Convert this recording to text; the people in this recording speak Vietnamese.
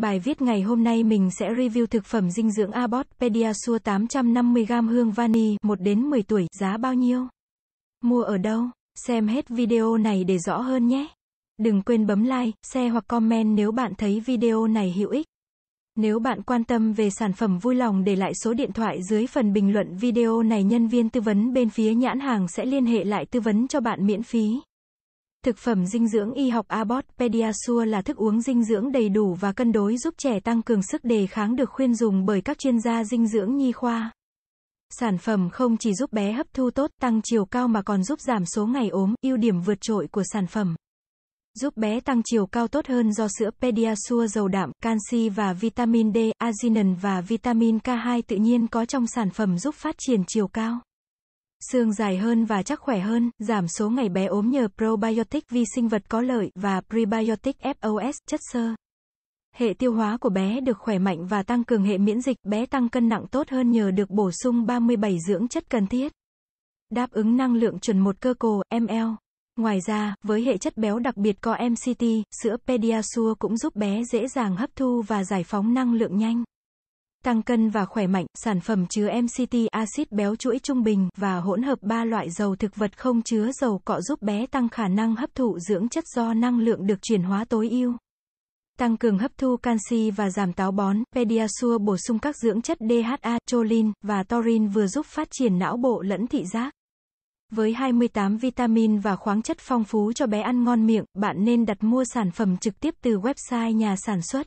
Bài viết ngày hôm nay mình sẽ review thực phẩm dinh dưỡng Abbott Pediasure 850g hương vani 1 đến 10 tuổi, giá bao nhiêu? Mua ở đâu? Xem hết video này để rõ hơn nhé. Đừng quên bấm like, share hoặc comment nếu bạn thấy video này hữu ích. Nếu bạn quan tâm về sản phẩm vui lòng để lại số điện thoại dưới phần bình luận video này nhân viên tư vấn bên phía nhãn hàng sẽ liên hệ lại tư vấn cho bạn miễn phí. Thực phẩm dinh dưỡng y học Abbott Pediasure là thức uống dinh dưỡng đầy đủ và cân đối giúp trẻ tăng cường sức đề kháng được khuyên dùng bởi các chuyên gia dinh dưỡng nhi khoa. Sản phẩm không chỉ giúp bé hấp thu tốt, tăng chiều cao mà còn giúp giảm số ngày ốm, ưu điểm vượt trội của sản phẩm. Giúp bé tăng chiều cao tốt hơn do sữa Pediasure giàu đạm, canxi và vitamin D, arginin và vitamin K2 tự nhiên có trong sản phẩm giúp phát triển chiều cao xương dài hơn và chắc khỏe hơn, giảm số ngày bé ốm nhờ probiotic vi sinh vật có lợi và prebiotic FOS, chất xơ. Hệ tiêu hóa của bé được khỏe mạnh và tăng cường hệ miễn dịch, bé tăng cân nặng tốt hơn nhờ được bổ sung 37 dưỡng chất cần thiết. Đáp ứng năng lượng chuẩn một cơ cồ, ML. Ngoài ra, với hệ chất béo đặc biệt có MCT, sữa Pediasure cũng giúp bé dễ dàng hấp thu và giải phóng năng lượng nhanh tăng cân và khỏe mạnh, sản phẩm chứa MCT axit béo chuỗi trung bình và hỗn hợp ba loại dầu thực vật không chứa dầu cọ giúp bé tăng khả năng hấp thụ dưỡng chất do năng lượng được chuyển hóa tối ưu. Tăng cường hấp thu canxi và giảm táo bón, Pediasure bổ sung các dưỡng chất DHA, choline và taurin vừa giúp phát triển não bộ lẫn thị giác. Với 28 vitamin và khoáng chất phong phú cho bé ăn ngon miệng, bạn nên đặt mua sản phẩm trực tiếp từ website nhà sản xuất.